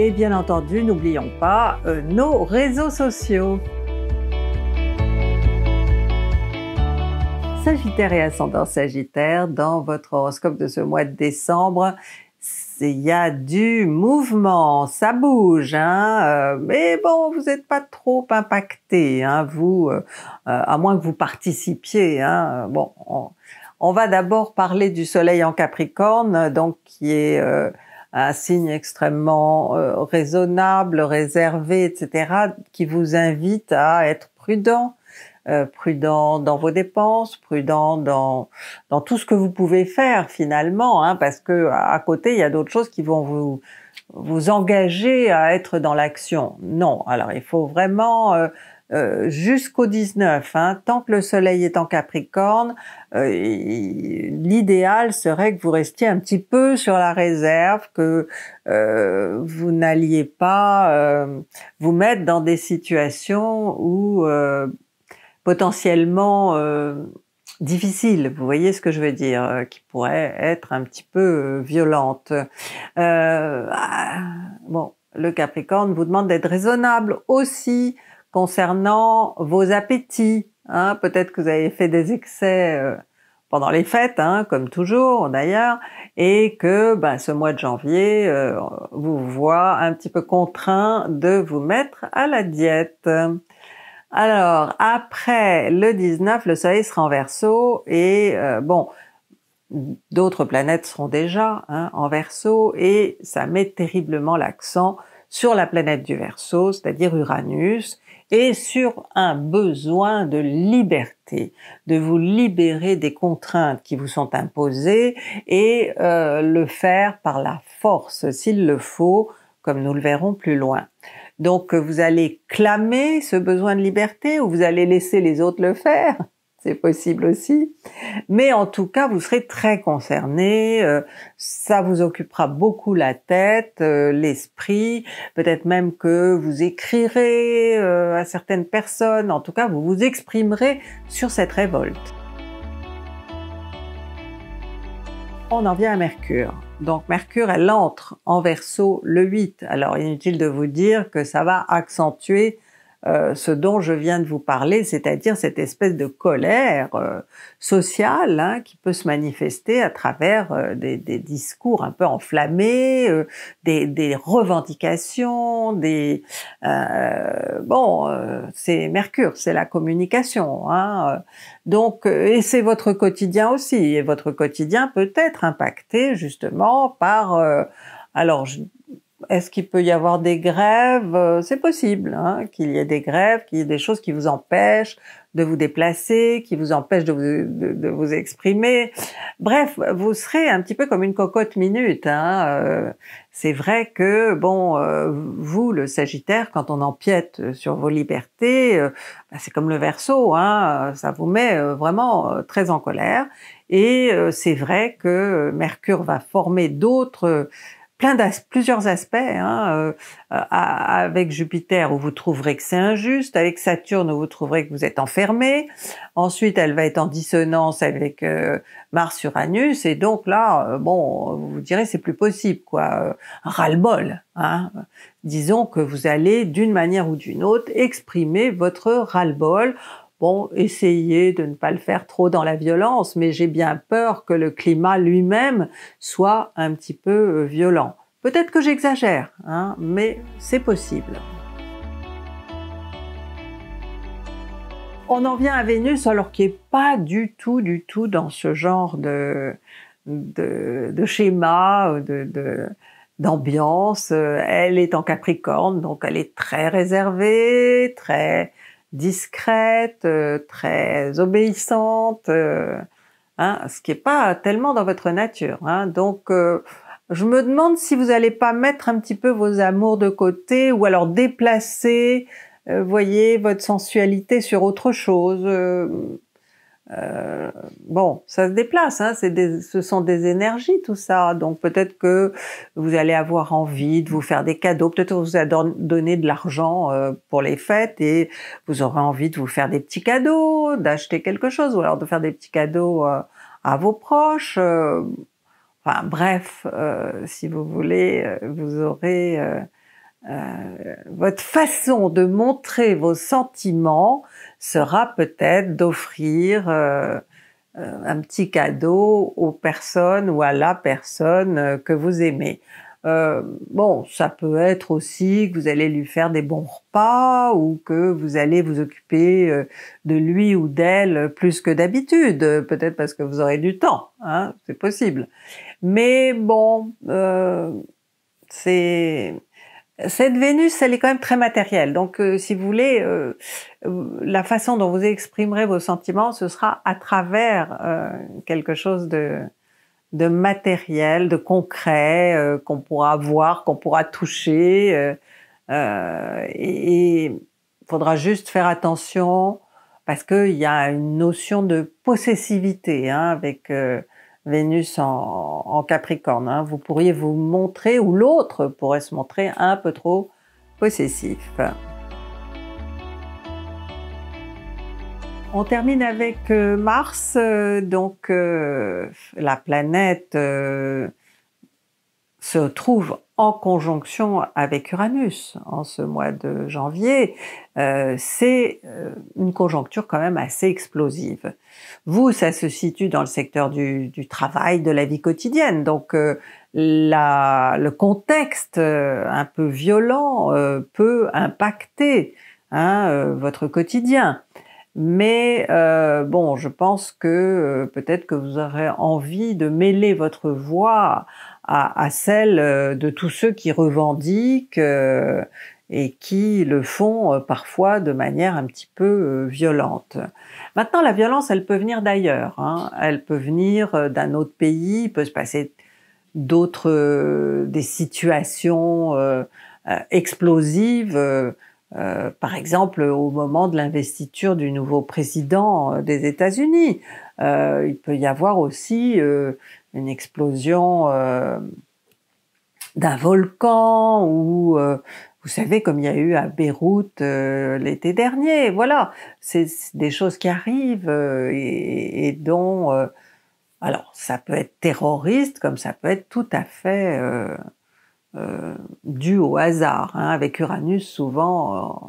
Et bien entendu, n'oublions pas euh, nos réseaux sociaux. Sagittaire et ascendant Sagittaire, dans votre horoscope de ce mois de décembre, il y a du mouvement, ça bouge, hein, euh, mais bon, vous n'êtes pas trop impacté, hein, vous, euh, à moins que vous participiez. Hein. bon, on, va d'abord parler du Soleil en Capricorne, donc qui est un signe extrêmement euh, raisonnable, réservé, etc., qui vous invite à être prudent, euh, prudent dans vos dépenses, prudent dans dans tout ce que vous pouvez faire finalement, hein, parce que à côté il y a d'autres choses qui vont vous vous engager à être dans l'action. Non, alors il faut vraiment euh, euh, jusqu'au 19, hein, tant que le Soleil est en Capricorne, euh, l'idéal serait que vous restiez un petit peu sur la réserve, que euh, vous n'alliez pas vous mettre dans des situations où potentiellement difficiles, vous voyez ce que je veux dire, qui pourraient être un petit peu violentes. Ah, bon, le Capricorne vous demande d'être raisonnable aussi, concernant vos appétits. Hein. Peut-être que vous avez fait des excès euh, pendant les fêtes, hein, comme toujours d'ailleurs, et que ben, ce mois de janvier euh, vous voit un petit peu contraint de vous mettre à la diète. Alors après le 19, le Soleil sera en Verseau et euh, bon, d'autres planètes seront déjà hein, en Verseau et ça met terriblement l'accent sur la planète du Verseau, c'est-à-dire Uranus, et sur un besoin de liberté, de vous libérer des contraintes qui vous sont imposées et euh, le faire par la force s'il le faut, comme nous le verrons plus loin. Donc vous allez clamer ce besoin de liberté ou vous allez laisser les autres le faire c'est possible aussi. Mais en tout cas, vous serez très concerné, euh, ça vous occupera beaucoup la tête, euh, l'esprit, peut-être même que vous écrirez euh, à certaines personnes, en tout cas, vous vous exprimerez sur cette révolte. On en vient à Mercure. Donc Mercure, elle entre en verso le 8. Alors inutile de vous dire que ça va accentuer euh, ce dont je viens de vous parler, c'est-à-dire cette espèce de colère euh, sociale hein, qui peut se manifester à travers euh, des, discours un peu enflammés, des, revendications, des bon, c'est Mercure, c'est la communication. Hein, donc, et c'est votre quotidien aussi, et votre quotidien peut être impacté justement par alors, est-ce qu'il peut y avoir des grèves euh, C'est possible hein, qu'il y ait des grèves, qu'il y ait des choses qui vous empêchent de vous déplacer, qui vous empêchent de vous, exprimer. Bref, vous serez un petit peu comme une cocotte minute. Hein, euh. c'est vrai que, bon, euh, vous, le Sagittaire, quand on empiète sur vos libertés, bah, c'est comme le verso, hein, ça vous met vraiment très en colère. Et c'est vrai que Mercure va former d'autres plein d'aspects plusieurs aspects hein, euh, euh, avec Jupiter où vous trouverez que c'est injuste, avec Saturne où vous trouverez que vous êtes enfermé. Ensuite, elle va être en dissonance avec euh, Mars Uranus et donc là, bon, vous, vous direz c'est plus possible quoi, ras-le-bol. Hein. Disons que vous allez d'une manière ou d'une autre exprimer votre ras-le-bol Bon, essayez de ne pas le faire trop dans la violence, mais j'ai bien peur que le climat lui-même soit un petit peu euh, violent. Peut-être que j'exagère, hein, mais c'est possible. On en vient à Vénus alors qui n'est pas du tout, du tout dans ce genre de, schéma, euh, d'ambiance. Euh, elle est en Capricorne, donc elle est très réservée, très discrète, euh, très obéissante, euh, hein, ce qui n'est pas tellement dans votre nature. Hein. Donc, euh, je me demande si vous n'allez pas mettre un petit peu vos amours de côté ou alors déplacer, voyez, votre sensualité sur autre chose. Euh, bon, ça se déplace, hein, des, ce sont des énergies tout ça. Donc peut-être que vous allez avoir envie de vous faire des cadeaux, peut-être que vous allez donner de l'argent euh, pour les fêtes et vous aurez envie de vous faire des petits cadeaux, d'acheter quelque chose ou alors de faire des petits cadeaux euh, à vos proches. enfin bref, si vous voulez, vous aurez euh, votre façon de montrer vos sentiments sera peut-être d'offrir euh, euh, un petit cadeau aux personnes ou à la personne que vous aimez. bon, ça peut être aussi que vous allez lui faire des bons repas ou que vous allez vous occuper de lui ou d'elle plus que d'habitude, peut-être parce que vous aurez du temps, hein, c'est possible. Mais bon, c'est cette Vénus, elle est quand même très matérielle. Donc, euh, si vous voulez, euh, euh, la façon dont vous exprimerez vos sentiments, ce sera à travers quelque chose de, matériel, de concret, qu'on pourra voir, qu'on pourra toucher. et il faudra juste faire attention parce qu'il y a une notion de possessivité hein, avec Vénus en, Capricorne. Hein. Vous pourriez vous montrer, ou l'autre pourrait se montrer un peu trop possessif. On termine avec euh, Mars, euh, donc euh, la planète se trouve en conjonction avec Uranus en ce mois de janvier, euh, c'est euh, une conjoncture quand même assez explosive. Vous, ça se situe dans le secteur du, travail, de la vie quotidienne, donc euh, le contexte un peu violent peut impacter hein, votre quotidien. Mais bon, je pense que peut-être que vous aurez envie de mêler votre voix à, celle euh, de tous ceux qui revendiquent euh, et qui le font euh, parfois de manière un petit peu violente. Maintenant, la violence, elle peut venir d'ailleurs. Hein. Elle peut venir d'un autre pays, il peut se passer d'autres, des situations explosives euh, par exemple, au moment de l'investiture du nouveau président euh, des États-Unis, euh, il peut y avoir aussi euh, une explosion d'un volcan ou, vous savez, comme il y a eu à Beyrouth l'été dernier. Voilà, c'est des choses qui arrivent et, dont, alors, ça peut être terroriste comme ça peut être tout à fait euh, du au hasard. Hein. Avec Uranus, souvent, euh,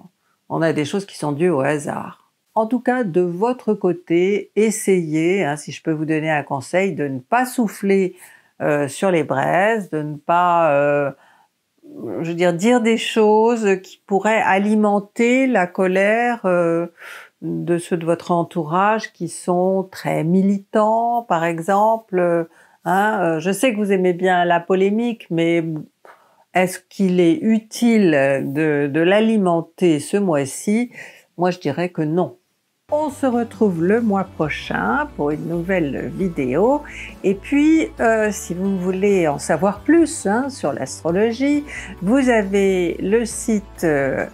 on a des choses qui sont dues au hasard. En tout cas, de votre côté, essayez, hein, si je peux vous donner un conseil, de ne pas souffler euh, sur les braises, de ne pas, je veux dire, dire des choses qui pourraient alimenter la colère de ceux de votre entourage qui sont très militants, par exemple. Hein. je sais que vous aimez bien la polémique, mais est-ce qu'il est utile de, l'alimenter ce mois-ci Moi, je dirais que non. On se retrouve le mois prochain pour une nouvelle vidéo. Et puis, euh, si vous voulez en savoir plus hein, sur l'astrologie, vous avez le site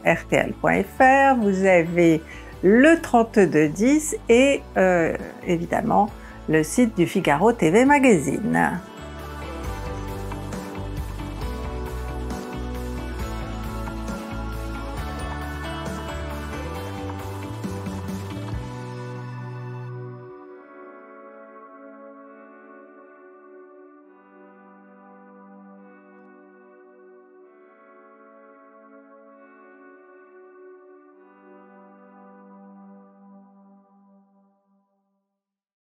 rtl.fr, euh, vous avez le 3210 et euh, évidemment le site du Figaro TV Magazine.